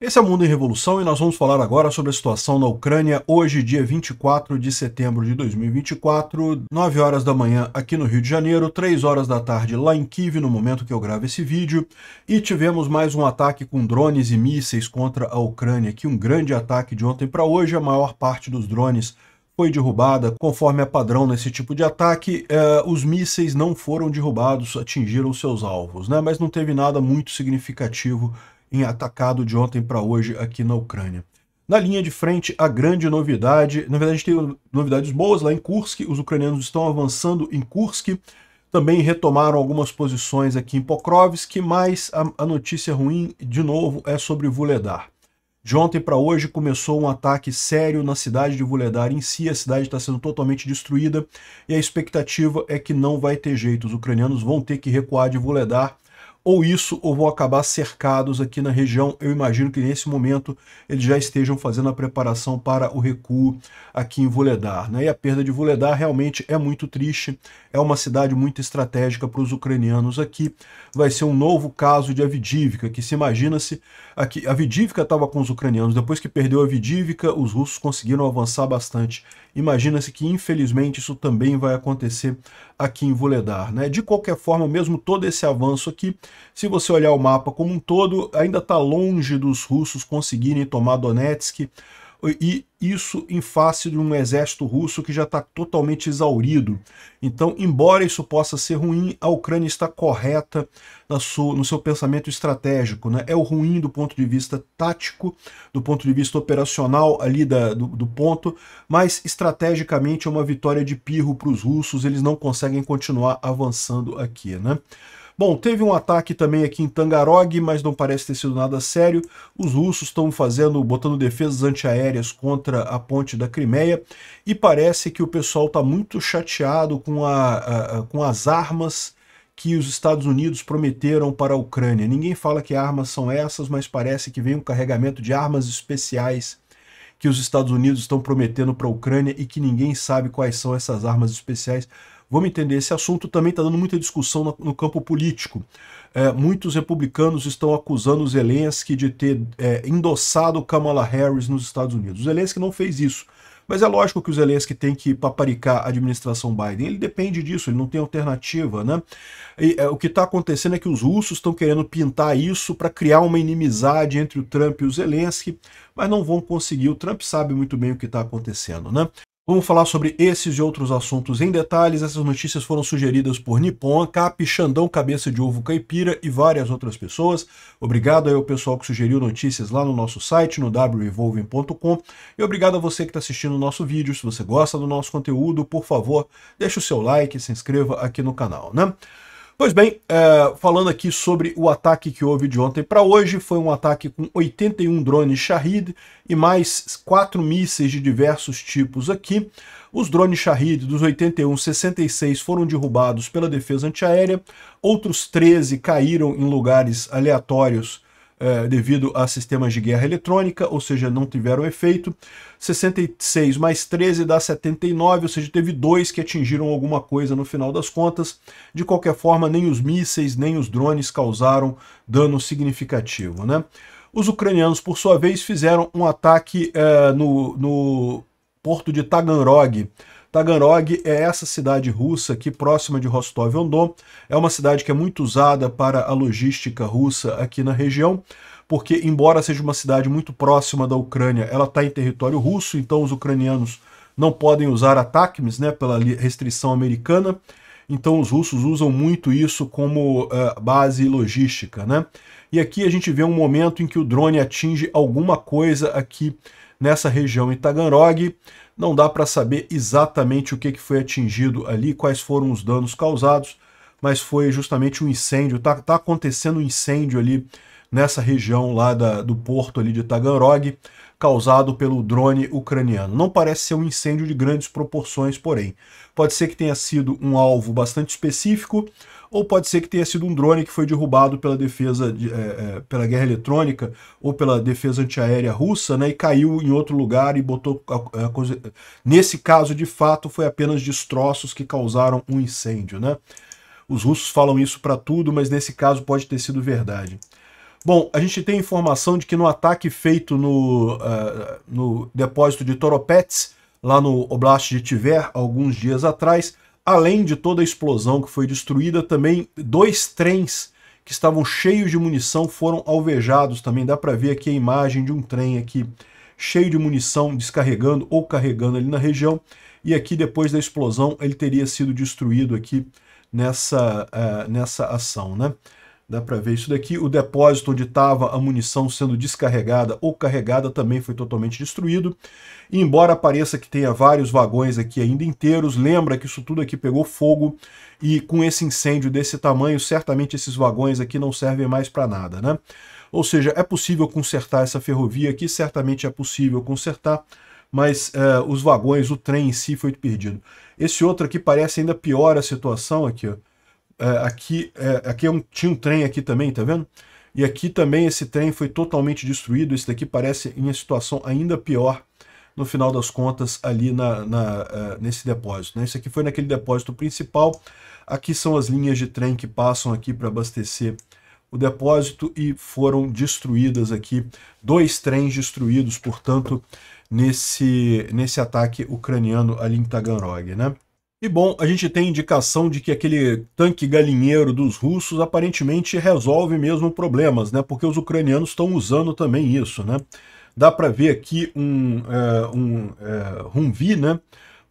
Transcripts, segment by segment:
Esse é o Mundo em Revolução e nós vamos falar agora sobre a situação na Ucrânia hoje, dia 24 de setembro de 2024, 9 horas da manhã aqui no Rio de Janeiro, 3 horas da tarde lá em Kiev, no momento que eu gravo esse vídeo, e tivemos mais um ataque com drones e mísseis contra a Ucrânia, que um grande ataque de ontem para hoje, a maior parte dos drones foi derrubada. Conforme é padrão nesse tipo de ataque, eh, os mísseis não foram derrubados, atingiram seus alvos, né? mas não teve nada muito significativo em atacado de ontem para hoje aqui na Ucrânia. Na linha de frente, a grande novidade, na verdade a gente tem novidades boas lá em Kursk, os ucranianos estão avançando em Kursk, também retomaram algumas posições aqui em Pokrovsk, mas a, a notícia ruim, de novo, é sobre Vuledar. De ontem para hoje começou um ataque sério na cidade de Vuledar em si, a cidade está sendo totalmente destruída e a expectativa é que não vai ter jeito, os ucranianos vão ter que recuar de Vuledar ou isso ou vão acabar cercados aqui na região. Eu imagino que nesse momento eles já estejam fazendo a preparação para o recuo aqui em Vuledar. Né? E a perda de Vuledar realmente é muito triste, é uma cidade muito estratégica para os ucranianos aqui. Vai ser um novo caso de Avidívka, que se imagina-se... aqui Avidívka estava com os ucranianos, depois que perdeu Avidívka, os russos conseguiram avançar bastante. Imagina-se que, infelizmente, isso também vai acontecer aqui em Vuledar. Né? De qualquer forma, mesmo todo esse avanço aqui, se você olhar o mapa como um todo, ainda está longe dos russos conseguirem tomar Donetsk, e isso em face de um exército russo que já está totalmente exaurido. Então, embora isso possa ser ruim, a Ucrânia está correta no seu pensamento estratégico. Né? É o ruim do ponto de vista tático, do ponto de vista operacional ali da, do, do ponto, mas estrategicamente é uma vitória de pirro para os russos, eles não conseguem continuar avançando aqui. Né? Bom, teve um ataque também aqui em Tangarog, mas não parece ter sido nada sério. Os russos estão fazendo, botando defesas antiaéreas contra a ponte da Crimeia e parece que o pessoal está muito chateado com, a, a, a, com as armas que os Estados Unidos prometeram para a Ucrânia. Ninguém fala que armas são essas, mas parece que vem um carregamento de armas especiais que os Estados Unidos estão prometendo para a Ucrânia e que ninguém sabe quais são essas armas especiais. Vamos entender, esse assunto também está dando muita discussão no, no campo político. É, muitos republicanos estão acusando o Zelensky de ter é, endossado Kamala Harris nos Estados Unidos. O Zelensky não fez isso. Mas é lógico que o Zelensky tem que paparicar a administração Biden. Ele depende disso, ele não tem alternativa, né? E, é, o que está acontecendo é que os russos estão querendo pintar isso para criar uma inimizade entre o Trump e o Zelensky, mas não vão conseguir. O Trump sabe muito bem o que está acontecendo, né? Vamos falar sobre esses e outros assuntos em detalhes. Essas notícias foram sugeridas por Nippon, Cap, Xandão, Cabeça de Ovo Caipira e várias outras pessoas. Obrigado aí ao pessoal que sugeriu notícias lá no nosso site, no wrevolving.com. E obrigado a você que está assistindo o nosso vídeo. Se você gosta do nosso conteúdo, por favor, deixe o seu like e se inscreva aqui no canal, né? Pois bem, é, falando aqui sobre o ataque que houve de ontem para hoje, foi um ataque com 81 drones Shahid e mais quatro mísseis de diversos tipos aqui. Os drones Shahid dos 81, 66 foram derrubados pela defesa antiaérea, outros 13 caíram em lugares aleatórios é, devido a sistemas de guerra eletrônica, ou seja, não tiveram efeito. 66 mais 13 dá 79, ou seja, teve dois que atingiram alguma coisa no final das contas. De qualquer forma, nem os mísseis, nem os drones causaram dano significativo. Né? Os ucranianos, por sua vez, fizeram um ataque é, no, no porto de Taganrog, Taganrog é essa cidade russa aqui próxima de Rostov-on-Don. É uma cidade que é muito usada para a logística russa aqui na região, porque embora seja uma cidade muito próxima da Ucrânia, ela está em território russo, então os ucranianos não podem usar ataques né, pela restrição americana. Então os russos usam muito isso como uh, base logística, né? E aqui a gente vê um momento em que o drone atinge alguma coisa aqui nessa região em Taganrog. Não dá para saber exatamente o que, que foi atingido ali, quais foram os danos causados, mas foi justamente um incêndio. Está tá acontecendo um incêndio ali nessa região lá da, do porto ali de Taganrog, causado pelo drone ucraniano. Não parece ser um incêndio de grandes proporções, porém. Pode ser que tenha sido um alvo bastante específico, ou pode ser que tenha sido um drone que foi derrubado pela defesa, de, é, é, pela guerra eletrônica ou pela defesa antiaérea russa, né, e caiu em outro lugar e botou. A, a, coisa... Nesse caso, de fato, foi apenas destroços que causaram um incêndio, né? Os russos falam isso para tudo, mas nesse caso pode ter sido verdade. Bom, a gente tem informação de que no ataque feito no, uh, no depósito de Toropets, lá no Oblast de Tver, alguns dias atrás, além de toda a explosão que foi destruída, também dois trens que estavam cheios de munição foram alvejados também. Dá para ver aqui a imagem de um trem aqui cheio de munição descarregando ou carregando ali na região. E aqui depois da explosão ele teria sido destruído aqui nessa, uh, nessa ação, né? Dá para ver isso daqui. O depósito onde estava a munição sendo descarregada ou carregada também foi totalmente destruído. E embora pareça que tenha vários vagões aqui ainda inteiros, lembra que isso tudo aqui pegou fogo e com esse incêndio desse tamanho, certamente esses vagões aqui não servem mais para nada, né? Ou seja, é possível consertar essa ferrovia aqui, certamente é possível consertar, mas é, os vagões, o trem em si foi perdido. Esse outro aqui parece ainda pior a situação aqui, ó. É, aqui, é, aqui é um, tinha um trem aqui também, tá vendo? E aqui também esse trem foi totalmente destruído. Esse daqui parece em situação ainda pior no final das contas ali na, na uh, nesse depósito. Né? Isso aqui foi naquele depósito principal. Aqui são as linhas de trem que passam aqui para abastecer o depósito e foram destruídas aqui. Dois trens destruídos, portanto, nesse, nesse ataque ucraniano ali em Taganrog. Né? E bom, a gente tem indicação de que aquele tanque galinheiro dos russos aparentemente resolve mesmo problemas, né? Porque os ucranianos estão usando também isso, né? Dá para ver aqui um, é, um é, Humvee, né?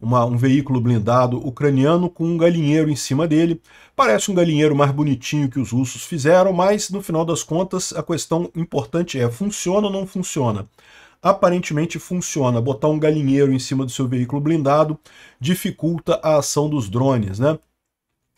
Uma, um veículo blindado ucraniano com um galinheiro em cima dele. Parece um galinheiro mais bonitinho que os russos fizeram, mas no final das contas a questão importante é funciona ou não funciona? aparentemente funciona. Botar um galinheiro em cima do seu veículo blindado dificulta a ação dos drones, né?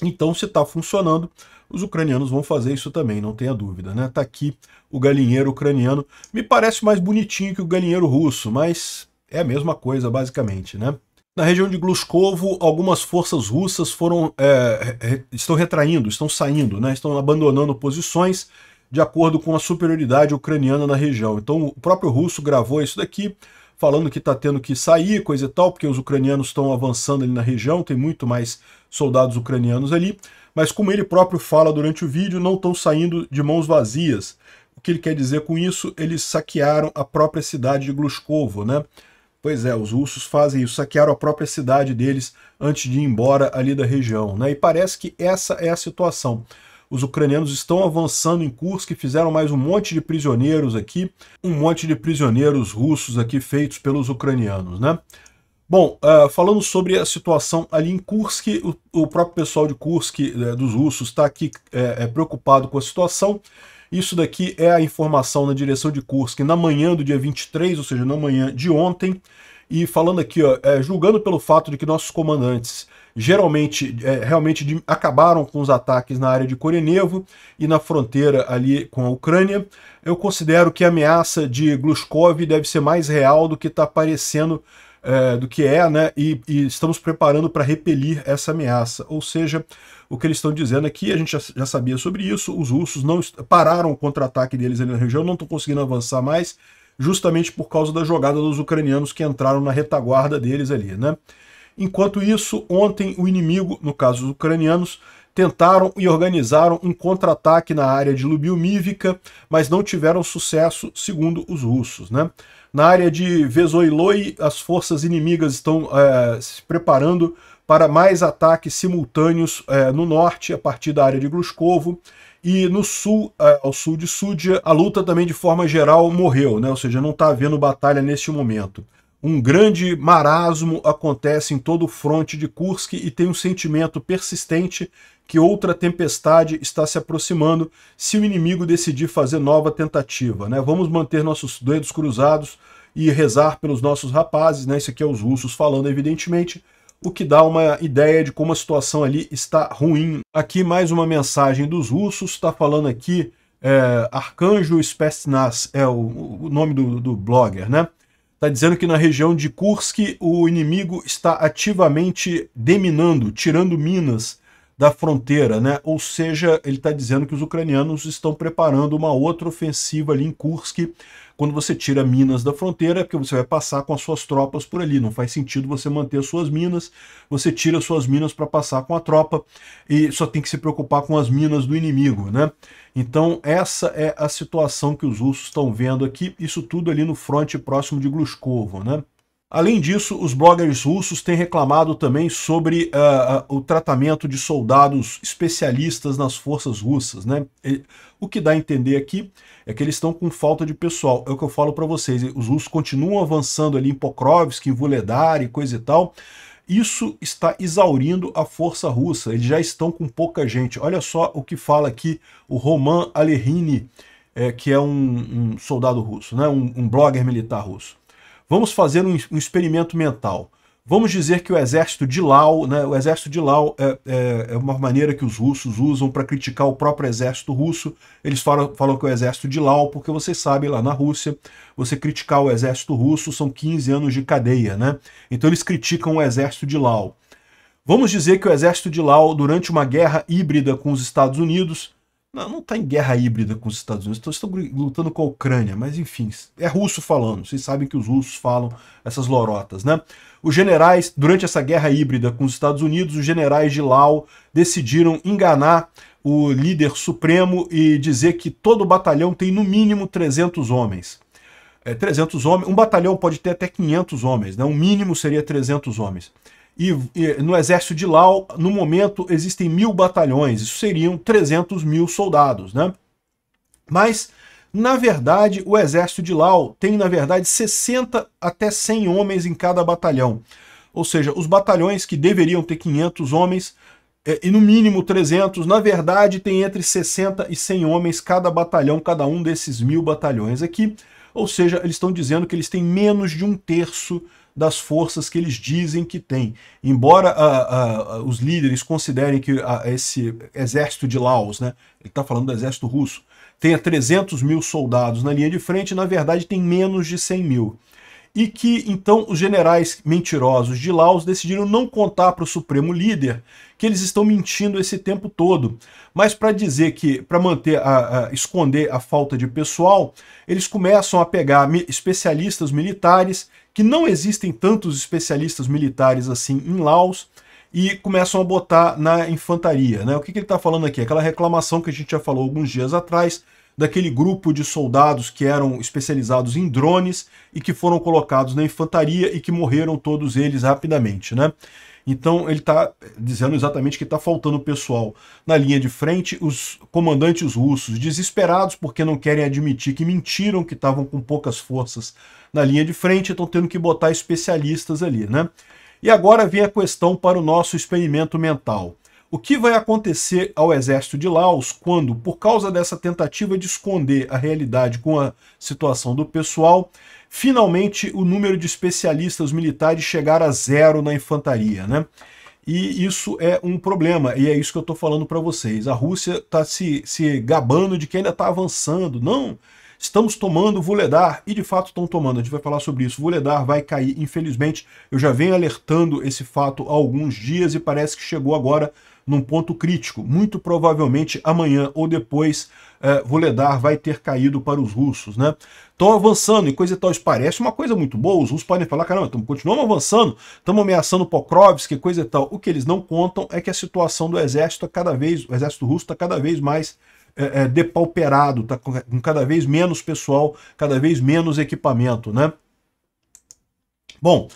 Então, se está funcionando, os ucranianos vão fazer isso também, não tenha dúvida, né? está aqui o galinheiro ucraniano. Me parece mais bonitinho que o galinheiro russo, mas é a mesma coisa, basicamente, né? Na região de Gluskovo, algumas forças russas foram, é, estão retraindo, estão saindo, né? estão abandonando posições de acordo com a superioridade ucraniana na região. Então o próprio russo gravou isso daqui, falando que está tendo que sair, coisa e tal, porque os ucranianos estão avançando ali na região, tem muito mais soldados ucranianos ali, mas como ele próprio fala durante o vídeo, não estão saindo de mãos vazias. O que ele quer dizer com isso? Eles saquearam a própria cidade de Glushkovo, né? Pois é, os russos fazem isso, saquearam a própria cidade deles antes de ir embora ali da região, né? E parece que essa é a situação. Os ucranianos estão avançando em Kursk, fizeram mais um monte de prisioneiros aqui, um monte de prisioneiros russos aqui feitos pelos ucranianos, né? Bom, uh, falando sobre a situação ali em Kursk, o, o próprio pessoal de Kursk, eh, dos russos, está aqui é, é, preocupado com a situação. Isso daqui é a informação na direção de Kursk na manhã do dia 23, ou seja, na manhã de ontem. E falando aqui, ó, julgando pelo fato de que nossos comandantes geralmente é, realmente de, acabaram com os ataques na área de Korenevo e na fronteira ali com a Ucrânia. Eu considero que a ameaça de Glushkov deve ser mais real do que está parecendo, é, do que é, né? E, e estamos preparando para repelir essa ameaça. Ou seja, o que eles estão dizendo aqui, a gente já, já sabia sobre isso, os russos não pararam o contra-ataque deles ali na região, não estão conseguindo avançar mais, justamente por causa da jogada dos ucranianos que entraram na retaguarda deles ali, né? Enquanto isso, ontem o inimigo, no caso dos ucranianos, tentaram e organizaram um contra-ataque na área de Lubilmívica, mas não tiveram sucesso, segundo os russos. Né? Na área de Vesoiloi, as forças inimigas estão é, se preparando para mais ataques simultâneos é, no norte, a partir da área de Glushkovo, e no sul, é, ao sul de Súdia, a luta também de forma geral morreu, né? ou seja, não está havendo batalha neste momento. Um grande marasmo acontece em todo o fronte de Kursk e tem um sentimento persistente que outra tempestade está se aproximando se o inimigo decidir fazer nova tentativa. Né? Vamos manter nossos dedos cruzados e rezar pelos nossos rapazes. Né? Isso aqui é os russos falando, evidentemente, o que dá uma ideia de como a situação ali está ruim. Aqui mais uma mensagem dos russos, está falando aqui é, Arcanjo Spetsnaz, é o, o nome do, do blogger, né? Está dizendo que na região de Kursk o inimigo está ativamente deminando, tirando minas da fronteira, né? Ou seja, ele está dizendo que os ucranianos estão preparando uma outra ofensiva ali em Kursk quando você tira Minas da fronteira, é porque você vai passar com as suas tropas por ali. Não faz sentido você manter as suas minas. Você tira suas minas para passar com a tropa e só tem que se preocupar com as minas do inimigo, né? Então essa é a situação que os russos estão vendo aqui. Isso tudo ali no fronte próximo de Glushkovo, né? Além disso, os bloggers russos têm reclamado também sobre uh, o tratamento de soldados especialistas nas forças russas, né? E, o que dá a entender aqui é que eles estão com falta de pessoal. É o que eu falo para vocês, os russos continuam avançando ali em Pokrovsk, em Vuledar e coisa e tal. Isso está exaurindo a força russa, eles já estão com pouca gente. Olha só o que fala aqui o Roman Alerini, é, eh, que é um, um, soldado russo, né? um, um blogger militar russo. Vamos fazer um, um experimento mental. Vamos dizer que o exército de Lau, né, o exército de Lau é, é, é uma maneira que os russos usam para criticar o próprio exército russo. Eles falam, falam que o exército de Lau, porque vocês sabem, lá na Rússia, você criticar o exército russo são 15 anos de cadeia, né? Então eles criticam o exército de Lau. Vamos dizer que o exército de Lau, durante uma guerra híbrida com os Estados Unidos, não, não está em guerra híbrida com os Estados Unidos, estão, estão lutando com a Ucrânia, mas enfim, é russo falando, vocês sabem que os russos falam essas lorotas, né? Os generais, durante essa guerra híbrida com os Estados Unidos, os generais de Lau decidiram enganar o líder supremo e dizer que todo batalhão tem no mínimo 300 homens. É, 300 homens, um batalhão pode ter até 500 homens, né? o mínimo seria 300 homens. E, e, no exército de Lau, no momento, existem mil batalhões, isso seriam 300 mil soldados, né? Mas, na verdade, o exército de Lau tem, na verdade, 60 até 100 homens em cada batalhão. Ou seja, os batalhões que deveriam ter 500 homens é, e no mínimo 300, na verdade, tem entre 60 e 100 homens cada batalhão, cada um desses mil batalhões aqui. Ou seja, eles estão dizendo que eles têm menos de um terço das forças que eles dizem que têm. Embora uh, uh, uh, os líderes considerem que esse exército de Laos, né, ele está falando do exército russo, tenha 300 mil soldados na linha de frente, na verdade tem menos de 100 mil e que então os generais mentirosos de Laos decidiram não contar para o supremo líder que eles estão mentindo esse tempo todo. Mas para dizer que, para manter a, a, esconder a falta de pessoal, eles começam a pegar especialistas militares, que não existem tantos especialistas militares assim em Laos, e começam a botar na infantaria. Né? O que, que ele está falando aqui? Aquela reclamação que a gente já falou alguns dias atrás, daquele grupo de soldados que eram especializados em drones e que foram colocados na infantaria e que morreram todos eles rapidamente, né? Então ele está dizendo exatamente que está faltando pessoal na linha de frente. Os comandantes russos, desesperados porque não querem admitir que mentiram, que estavam com poucas forças na linha de frente, estão tendo que botar especialistas ali, né? E agora vem a questão para o nosso experimento mental. O que vai acontecer ao exército de Laos quando, por causa dessa tentativa de esconder a realidade com a situação do pessoal, finalmente o número de especialistas militares chegar a zero na infantaria, né? E isso é um problema, e é isso que eu estou falando para vocês. A Rússia está se, se gabando de que ainda está avançando. Não, estamos tomando Vuledar, e de fato estão tomando, a gente vai falar sobre isso. Vuledar vai cair, infelizmente, eu já venho alertando esse fato há alguns dias e parece que chegou agora num ponto crítico. Muito provavelmente amanhã ou depois é, Voledar vai ter caído para os russos, né? Estão avançando e coisa e tal. Isso parece uma coisa muito boa. Os russos podem falar, caramba, estamos continuamos avançando, estamos ameaçando Pokrovsk, coisa e tal. O que eles não contam é que a situação do exército é cada vez, o exército russo está cada vez mais é, é, depauperado, está com cada vez menos pessoal, cada vez menos equipamento, né? Bom,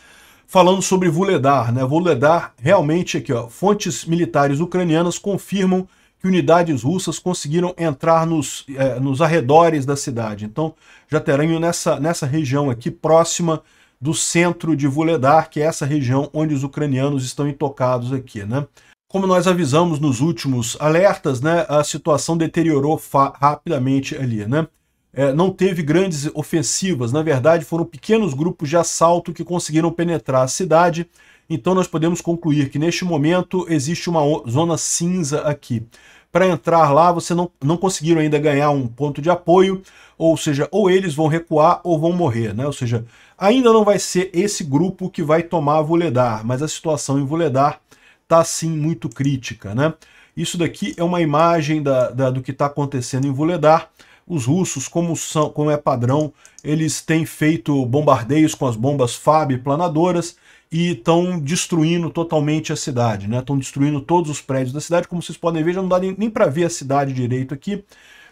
falando sobre Vuledar. Né? Vuledar realmente aqui, ó, fontes militares ucranianas confirmam que unidades russas conseguiram entrar nos, é, nos arredores da cidade. Então, já terão nessa, nessa região aqui próxima do centro de Vuledar, que é essa região onde os ucranianos estão intocados aqui, né? Como nós avisamos nos últimos alertas, né, a situação deteriorou rapidamente ali, né? é, não teve grandes ofensivas. Na verdade, foram pequenos grupos de assalto que conseguiram penetrar a cidade. Então, nós podemos concluir que neste momento existe uma zona cinza aqui. Para entrar lá, você não, não conseguiram ainda ganhar um ponto de apoio, ou seja, ou eles vão recuar ou vão morrer, né? Ou seja, ainda não vai ser esse grupo que vai tomar Vuledar, mas a situação em Vuledar está sim muito crítica, né? Isso daqui é uma imagem da, da do que está acontecendo em Vuledar. Os russos, como, são, como é padrão, eles têm feito bombardeios com as bombas FAB planadoras e estão destruindo totalmente a cidade, né? Estão destruindo todos os prédios da cidade, como vocês podem ver, já não dá nem, nem para ver a cidade direito aqui.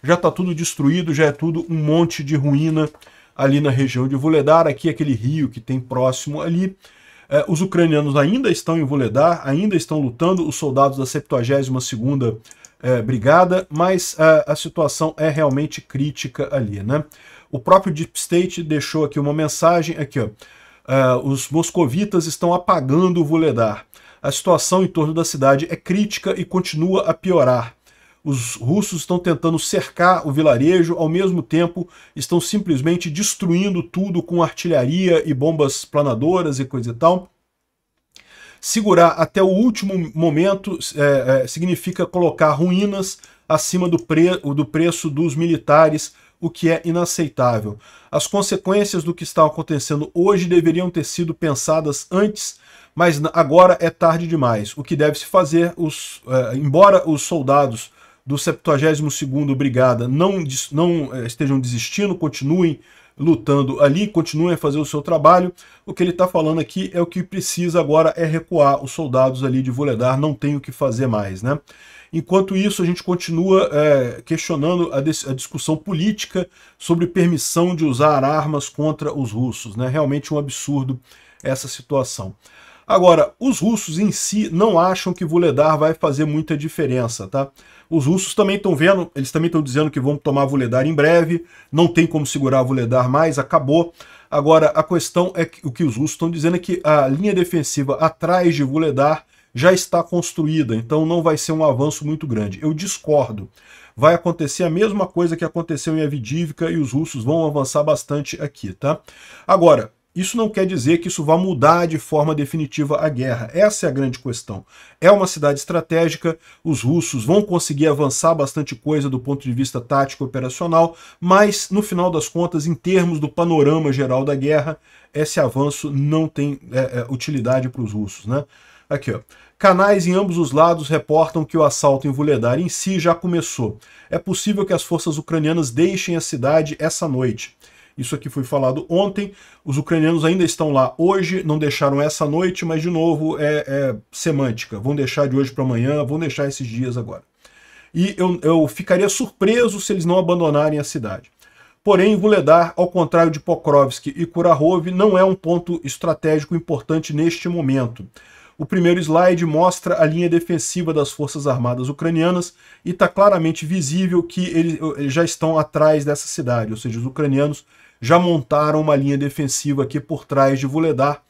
Já está tudo destruído, já é tudo um monte de ruína ali na região de Vuledar, aqui é aquele rio que tem próximo ali. É, os ucranianos ainda estão em Vuledar, ainda estão lutando, os soldados da 72 segunda é, brigada, mas a, a situação é realmente crítica ali, né? O próprio Deep State deixou aqui uma mensagem, aqui ó, uh, os moscovitas estão apagando o Vuledar. A situação em torno da cidade é crítica e continua a piorar. Os russos estão tentando cercar o vilarejo, ao mesmo tempo estão simplesmente destruindo tudo com artilharia e bombas planadoras e coisa e tal. Segurar até o último momento é, é, significa colocar ruínas acima do, pre, do preço dos militares, o que é inaceitável. As consequências do que está acontecendo hoje deveriam ter sido pensadas antes, mas agora é tarde demais. O que deve se fazer, os, é, embora os soldados do 72º Brigada não, não é, estejam desistindo, continuem lutando ali, continuem a fazer o seu trabalho. O que ele está falando aqui é o que precisa agora é recuar. Os soldados ali de Voledar não tem o que fazer mais, né? Enquanto isso, a gente continua é, questionando a, a, discussão política sobre permissão de usar armas contra os russos. Né? Realmente um absurdo essa situação. Agora, os russos em si não acham que Vuledar vai fazer muita diferença, tá? Os russos também estão vendo, eles também estão dizendo que vão tomar Vuledar em breve, não tem como segurar Vuledar mais, acabou. Agora, a questão é que o que os russos estão dizendo é que a linha defensiva atrás de Vuledar já está construída, então não vai ser um avanço muito grande. Eu discordo. Vai acontecer a mesma coisa que aconteceu em Avdivka e os russos vão avançar bastante aqui, tá? Agora, isso não quer dizer que isso vá mudar de forma definitiva a guerra. Essa é a grande questão. É uma cidade estratégica, os russos vão conseguir avançar bastante coisa do ponto de vista tático e operacional, mas no final das contas, em termos do panorama geral da guerra, esse avanço não tem é, é, utilidade para os russos. Né? Aqui, ó. Canais em ambos os lados reportam que o assalto em Vuledar em si já começou. É possível que as forças ucranianas deixem a cidade essa noite. Isso aqui foi falado ontem. Os ucranianos ainda estão lá hoje, não deixaram essa noite, mas de novo é, é semântica. Vão deixar de hoje para amanhã, vão deixar esses dias agora. E eu, eu ficaria surpreso se eles não abandonarem a cidade. Porém, Vuledar, ao contrário de Pokrovsk e Kurahov, não é um ponto estratégico importante neste momento. O primeiro slide mostra a linha defensiva das Forças Armadas ucranianas e está claramente visível que eles, eh, já estão atrás dessa cidade, ou seja, os ucranianos já montaram uma linha defensiva aqui por trás de Vuledar,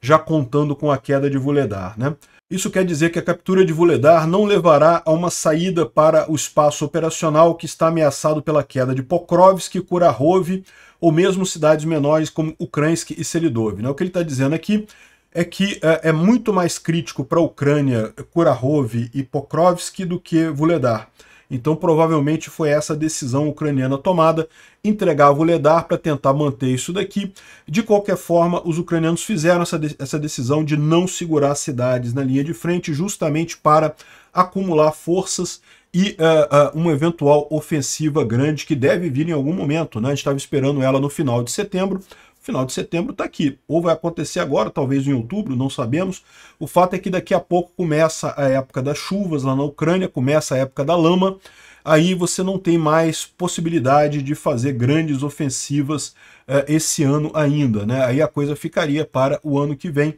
já contando com a queda de Vuledar. Né? Isso quer dizer que a captura de Vuledar não levará a uma saída para o espaço operacional que está ameaçado pela queda de Pokrovsk, Kurahov ou mesmo cidades menores como Ukrainsk e Selidov. Né? O que ele está dizendo aqui é é que é, é muito mais crítico para a Ucrânia Kurahov e Pokrovsky do que Vuledar. Então provavelmente foi essa decisão ucraniana tomada, entregar Vuledar para tentar manter isso daqui. De qualquer forma, os ucranianos fizeram essa, de essa decisão de não segurar cidades na linha de frente justamente para acumular forças e uh, uh, uma eventual ofensiva grande que deve vir em algum momento. Né? A gente estava esperando ela no final de setembro, final de setembro está aqui. Ou vai acontecer agora, talvez em outubro, não sabemos. O fato é que daqui a pouco começa a época das chuvas lá na Ucrânia, começa a época da lama. Aí você não tem mais possibilidade de fazer grandes ofensivas eh, esse ano ainda. Né? Aí a coisa ficaria para o ano que vem.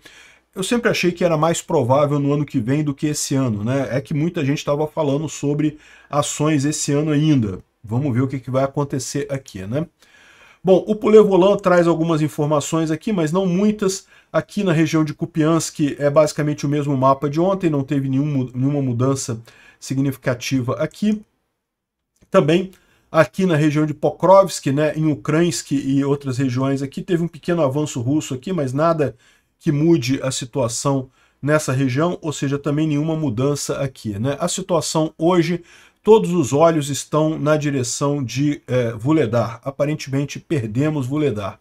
Eu sempre achei que era mais provável no ano que vem do que esse ano, né? É que muita gente estava falando sobre ações esse ano ainda. Vamos ver o que, que vai acontecer aqui, né? Bom, o Pulevolan traz algumas informações aqui, mas não muitas. Aqui na região de Kupiansk é basicamente o mesmo mapa de ontem, não teve nenhum, nenhuma mudança significativa aqui. Também aqui na região de Pokrovsk, né, em Ukrainsk e outras regiões aqui, teve um pequeno avanço russo aqui, mas nada que mude a situação nessa região, ou seja, também nenhuma mudança aqui. Né? A situação hoje Todos os olhos estão na direção de é, Vuledar. Aparentemente perdemos Vuledar.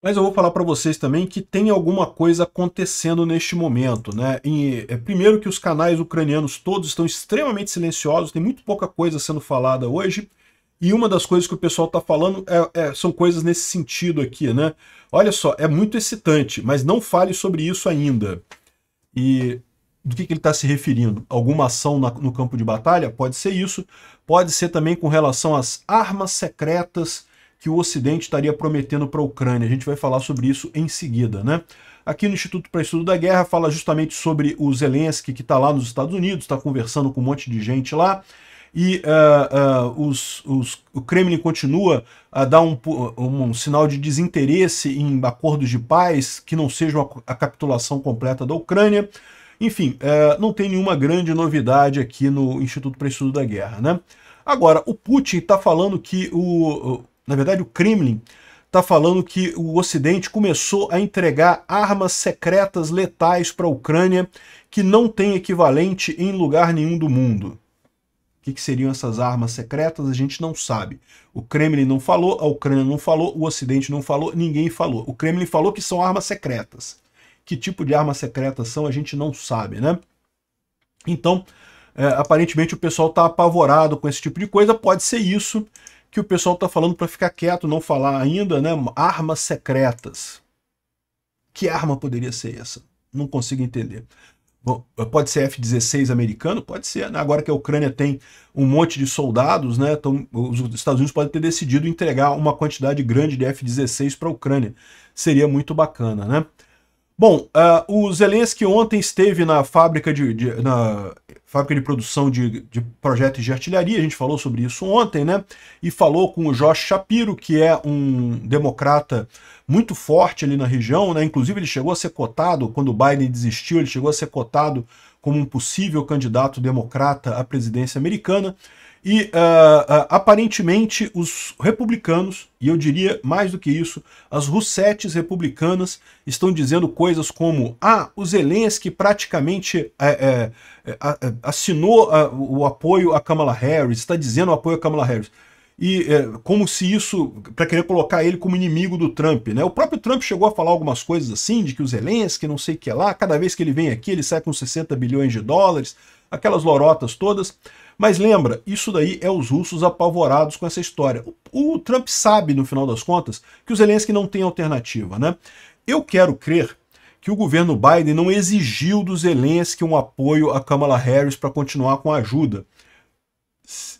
Mas eu vou falar para vocês também que tem alguma coisa acontecendo neste momento. Né? E, é, primeiro que os canais ucranianos todos estão extremamente silenciosos, tem muito pouca coisa sendo falada hoje. E uma das coisas que o pessoal está falando é, é, são coisas nesse sentido aqui, né? Olha só, é muito excitante, mas não fale sobre isso ainda. E do que, que ele está se referindo. Alguma ação na, no campo de batalha? Pode ser isso. Pode ser também com relação às armas secretas que o Ocidente estaria prometendo para a Ucrânia. A gente vai falar sobre isso em seguida, né? Aqui no Instituto para Estudo da Guerra fala justamente sobre o Zelensky, que está lá nos Estados Unidos, está conversando com um monte de gente lá, e uh, uh, os, os, o Kremlin continua a dar um, um, um, sinal de desinteresse em acordos de paz que não sejam a, a capitulação completa da Ucrânia. Enfim, é, não tem nenhuma grande novidade aqui no Instituto para Estudo da Guerra, né? Agora, o Putin está falando que o... Na verdade, o Kremlin está falando que o Ocidente começou a entregar armas secretas letais para a Ucrânia que não tem equivalente em lugar nenhum do mundo. O que, que, seriam essas armas secretas? A gente não sabe. O Kremlin não falou, a Ucrânia não falou, o Ocidente não falou, ninguém falou. O Kremlin falou que são armas secretas que tipo de armas secretas são, a gente não sabe, né? Então, é, aparentemente o pessoal está apavorado com esse tipo de coisa, pode ser isso que o pessoal está falando para ficar quieto, não falar ainda, né? Armas secretas. Que arma poderia ser essa? Não consigo entender. Bom, pode ser F-16 americano? Pode ser. Né? Agora que a Ucrânia tem um monte de soldados, né? Então, os Estados Unidos podem ter decidido entregar uma quantidade grande de F-16 para a Ucrânia. Seria muito bacana, né? Bom, uh, o Zelensky ontem esteve na fábrica de, de na fábrica de produção de, de, projetos de artilharia, a gente falou sobre isso ontem, né? E falou com o Josh Shapiro, que é um democrata muito forte ali na região, né? Inclusive ele chegou a ser cotado, quando o Biden desistiu, ele chegou a ser cotado como um possível candidato democrata à presidência americana. E uh, uh, aparentemente os republicanos, e eu diria mais do que isso, as russetes republicanas estão dizendo coisas como ah, o Zelensky praticamente é, é, é, assinou ah, o apoio a Kamala Harris, está dizendo o apoio a Kamala Harris. E eh, como se isso, para querer colocar ele como inimigo do Trump, né? O próprio Trump chegou a falar algumas coisas assim, de que o Zelensky não sei o que lá, cada vez que ele vem aqui ele sai com 60 bilhões de dólares, aquelas lorotas todas. Mas lembra, isso daí é os russos apavorados com essa história. O, o Trump sabe, no final das contas, que o Zelensky não tem alternativa, né? Eu quero crer que o governo Biden não exigiu do Zelensky um apoio a Kamala Harris para continuar com a ajuda.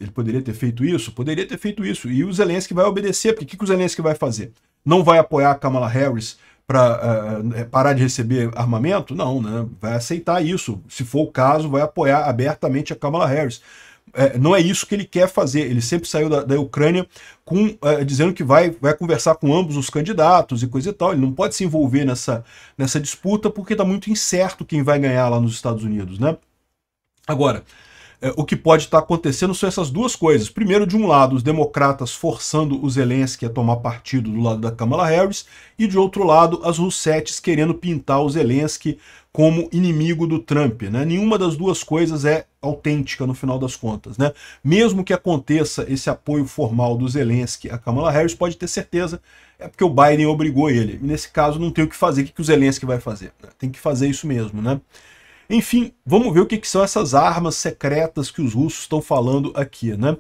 Ele poderia ter feito isso? Poderia ter feito isso. E o Zelensky vai obedecer, porque o que, que o Zelensky vai fazer? Não vai apoiar a Kamala Harris para uh, eh, eh, parar de receber armamento? Não, né? Vai aceitar isso. Se for o caso, vai apoiar abertamente a Kamala Harris é, não é isso que ele quer fazer. Ele sempre saiu da, da Ucrânia com, é, dizendo que vai, vai conversar com ambos os candidatos e coisa e tal. Ele não pode se envolver nessa, nessa disputa porque está muito incerto quem vai ganhar lá nos Estados Unidos, né? Agora, é, o que pode estar acontecendo são essas duas coisas. Primeiro, de um lado, os democratas forçando o Zelensky a tomar partido do lado da Kamala Harris, e de outro lado, as Russetes querendo pintar o Zelensky como inimigo do Trump. Né? Nenhuma das duas coisas é autêntica no final das contas. Né? Mesmo que aconteça esse apoio formal do Zelensky a Kamala Harris, pode ter certeza, é porque o Biden obrigou ele. nesse caso não tem o que fazer, o que, que o Zelensky vai fazer? Tem que fazer isso mesmo. né? Enfim, vamos ver o que, que são essas armas secretas que os russos estão falando aqui, né?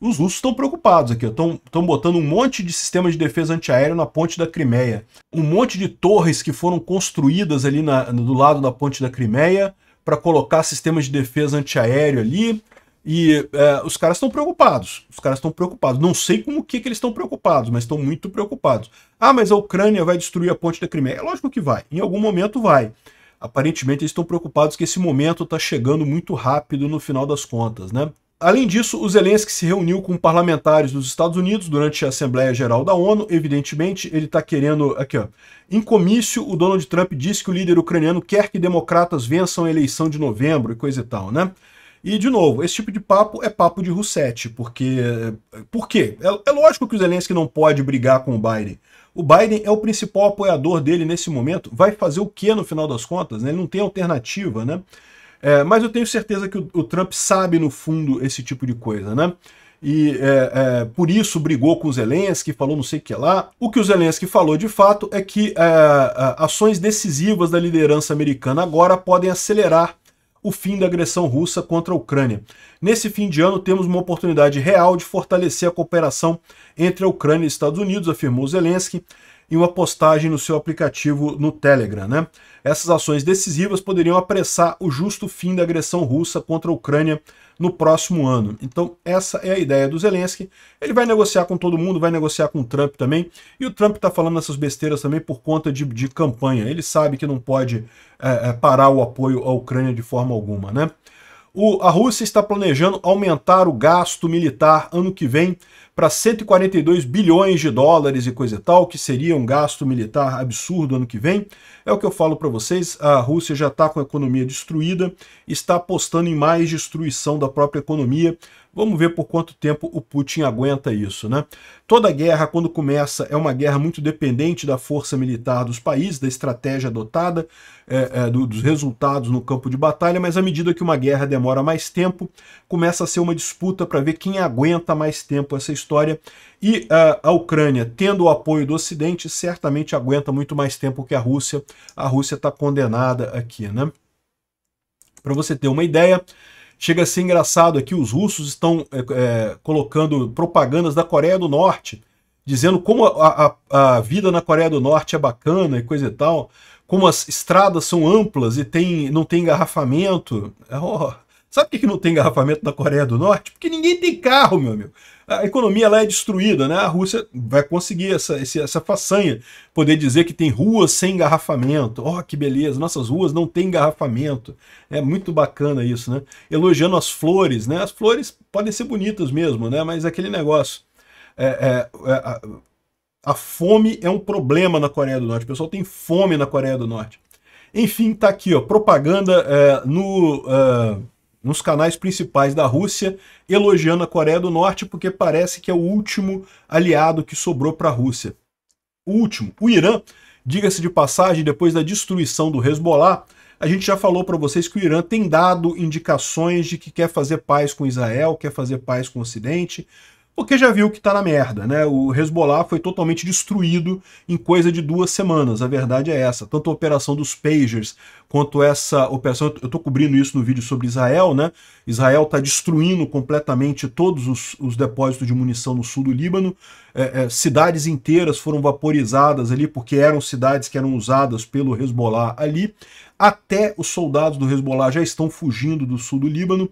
Os russos estão preocupados aqui, estão botando um monte de sistema de defesa antiaéreo na ponte da Crimeia, um monte de torres que foram construídas ali na, do lado da ponte da Crimeia para colocar sistemas de defesa antiaéreo ali, e é, os caras estão preocupados. Os caras estão preocupados. Não sei com o que, que eles estão preocupados, mas estão muito preocupados. Ah, mas a Ucrânia vai destruir a ponte da Crimeia. É lógico que vai. Em algum momento vai aparentemente eles estão preocupados que esse momento está chegando muito rápido no final das contas, né? Além disso, o Zelensky se reuniu com parlamentares dos Estados Unidos durante a Assembleia Geral da ONU. Evidentemente, ele está querendo. Aqui, ó. Em comício, o Donald Trump disse que o líder ucraniano quer que democratas vençam a eleição de novembro e coisa e tal, né? E, de novo, esse tipo de papo é papo de Rousseff, porque. Eh, por quê? É, é lógico que o Zelensky não pode brigar com o Biden. O Biden é o principal apoiador dele nesse momento. Vai fazer o que no final das contas? Né? Ele não tem alternativa, né? É, mas eu tenho certeza que o, o, Trump sabe, no fundo, esse tipo de coisa, né? E é, é, por isso brigou com o Zelensky, falou não sei o que lá. O que o Zelensky falou de fato é que é, ações decisivas da liderança americana agora podem acelerar o fim da agressão russa contra a Ucrânia. Nesse fim de ano, temos uma oportunidade real de fortalecer a cooperação entre a Ucrânia e Estados Unidos, afirmou Zelensky em uma postagem no seu aplicativo no Telegram. Né? Essas ações decisivas poderiam apressar o justo fim da agressão russa contra a Ucrânia, no próximo ano. Então, essa é a ideia do Zelensky. Ele vai negociar com todo mundo, vai negociar com o Trump também. E o Trump está falando essas besteiras também por conta de, de campanha. Ele sabe que não pode é, é parar o apoio à Ucrânia de forma alguma, né? O, a Rússia está planejando aumentar o gasto militar ano que vem para 142 bilhões de dólares e coisa e tal, que seria um gasto militar absurdo ano que vem. É o que eu falo para vocês, a Rússia já está com a economia destruída, está apostando em mais destruição da própria economia. Vamos ver por quanto tempo o Putin aguenta isso, né? Toda guerra, quando começa, é uma guerra muito dependente da força militar dos países, da estratégia adotada, é, é, do, dos resultados no campo de batalha, mas à medida que uma guerra demora mais tempo, começa a ser uma disputa para ver quem aguenta mais tempo essa história. E uh, a Ucrânia, tendo o apoio do Ocidente, certamente aguenta muito mais tempo que a Rússia. A Rússia está condenada aqui, né? Para você ter uma ideia, Chega a ser engraçado aqui, os russos estão é, é, colocando propagandas da Coreia do Norte, dizendo como a, a, a, vida na Coreia do Norte é bacana e coisa e tal, como as estradas são amplas e tem, não tem engarrafamento. É, oh, sabe por que não tem engarrafamento na Coreia do Norte? Porque ninguém tem carro, meu amigo a economia lá é destruída, né? A Rússia vai conseguir essa, essa façanha, poder dizer que tem ruas sem engarrafamento. Oh, que beleza, nossas ruas não têm engarrafamento. É muito bacana isso, né? Elogiando as flores, né? As flores podem ser bonitas mesmo, né? Mas aquele negócio. É, é, é, a, a fome é um problema na Coreia do Norte. O pessoal tem fome na Coreia do Norte. Enfim, tá aqui, ó, propaganda é, no... É, nos canais principais da Rússia, elogiando a Coreia do Norte porque parece que é o último aliado que sobrou para a Rússia. O último, o Irã, diga-se de passagem, depois da destruição do Hezbollah, a gente já falou para vocês que o Irã tem dado indicações de que quer fazer paz com Israel, quer fazer paz com o Ocidente, porque já viu que está na merda, né? O Hezbollah foi totalmente destruído em coisa de duas semanas, a verdade é essa. Tanto a operação dos pagers quanto essa operação, eu estou cobrindo isso no vídeo sobre Israel, né? Israel está destruindo completamente todos os, os, depósitos de munição no sul do Líbano. É, é, cidades inteiras foram vaporizadas ali porque eram cidades que eram usadas pelo Hezbollah ali. Até os soldados do Hezbollah já estão fugindo do sul do Líbano.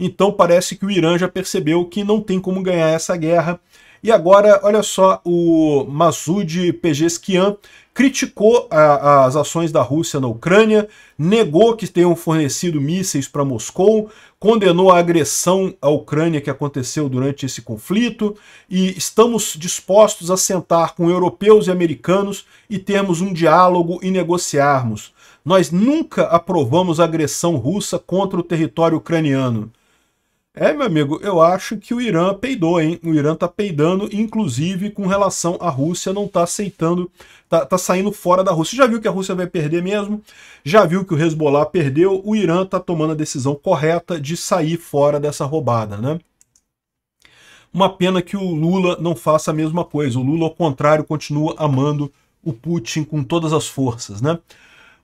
Então parece que o Irã já percebeu que não tem como ganhar essa guerra. E agora, olha só, o Masoud Pejeskian criticou a, as ações da Rússia na Ucrânia, negou que tenham fornecido mísseis para Moscou, condenou a agressão à Ucrânia que aconteceu durante esse conflito e estamos dispostos a sentar com europeus e americanos e termos um diálogo e negociarmos. Nós nunca aprovamos a agressão russa contra o território ucraniano. É, meu amigo, eu acho que o Irã peidou, hein? O Irã tá peidando, inclusive com relação à Rússia, não tá aceitando, tá, tá saindo fora da Rússia. Já viu que a Rússia vai perder mesmo? Já viu que o Hezbollah perdeu? O Irã tá tomando a decisão correta de sair fora dessa roubada, né? Uma pena que o Lula não faça a mesma coisa. O Lula, ao contrário, continua amando o Putin com todas as forças, né?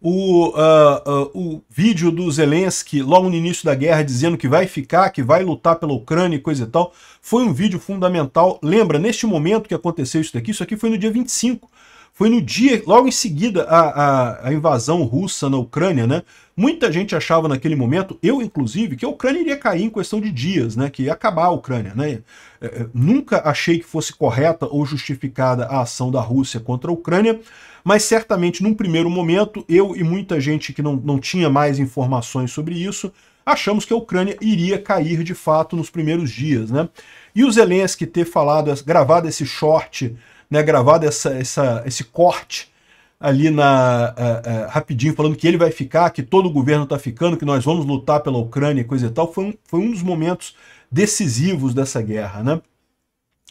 o, uh, uh, o vídeo do Zelensky logo no início da guerra dizendo que vai ficar, que vai lutar pela Ucrânia e coisa e tal, foi um vídeo fundamental. Lembra, neste momento que aconteceu isso daqui, isso aqui foi no dia 25. Foi no dia, logo em seguida, a, a, a, invasão russa na Ucrânia, né? Muita gente achava naquele momento, eu inclusive, que a Ucrânia iria cair em questão de dias, né? Que ia acabar a Ucrânia, né? É, é, nunca achei que fosse correta ou justificada a ação da Rússia contra a Ucrânia, mas certamente num primeiro momento, eu e muita gente que não, não tinha mais informações sobre isso, achamos que a Ucrânia iria cair de fato nos primeiros dias, né? E o Zelensky ter falado, gravado esse short né, gravado essa, essa, esse corte ali na uh, uh, rapidinho falando que ele vai ficar, que todo o governo está ficando, que nós vamos lutar pela Ucrânia e coisa e tal, foi um, foi um dos momentos decisivos dessa guerra, né?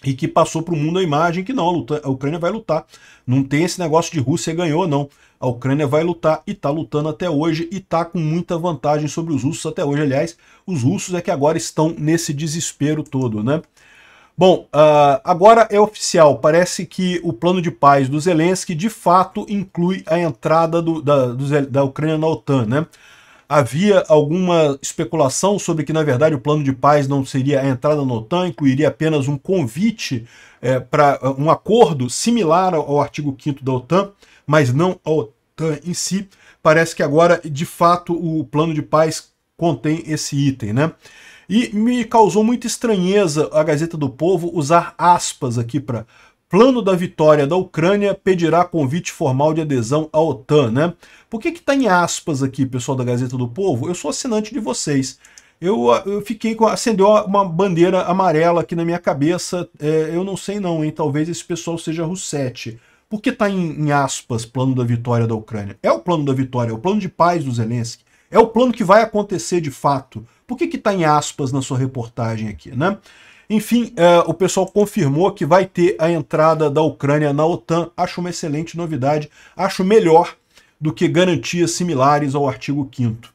E que passou para o mundo a imagem que não, a, luta, a, Ucrânia vai lutar. Não tem esse negócio de Rússia ganhou, não. A Ucrânia vai lutar e está lutando até hoje e está com muita vantagem sobre os russos até hoje. Aliás, os russos é que agora estão nesse desespero todo, né? Bom, uh, agora é oficial. Parece que o plano de paz do Zelensky de fato inclui a entrada do, da, do, da Ucrânia na OTAN, né? Havia alguma especulação sobre que, na verdade, o plano de paz não seria a entrada na OTAN, incluiria apenas um convite é, eh, para eh, um acordo similar ao artigo 5 da OTAN, mas não a OTAN em si. Parece que agora, de fato, o plano de paz contém esse item, né? E me causou muita estranheza a Gazeta do Povo usar aspas aqui para plano da vitória da Ucrânia pedirá convite formal de adesão à OTAN, né? Por que que tá em aspas aqui, pessoal da Gazeta do Povo? Eu sou assinante de vocês. Eu, eu fiquei com... acendeu uma bandeira amarela aqui na minha cabeça. É, eu não sei não, hein? Talvez esse pessoal seja Russet. Por que tá em, em aspas plano da vitória da Ucrânia? É o plano da vitória, é o plano de paz do Zelensky. É o plano que vai acontecer de fato. Por que está em aspas na sua reportagem aqui, né? Enfim, é, o pessoal confirmou que vai ter a entrada da Ucrânia na OTAN. Acho uma excelente novidade, acho melhor do que garantias similares ao artigo 5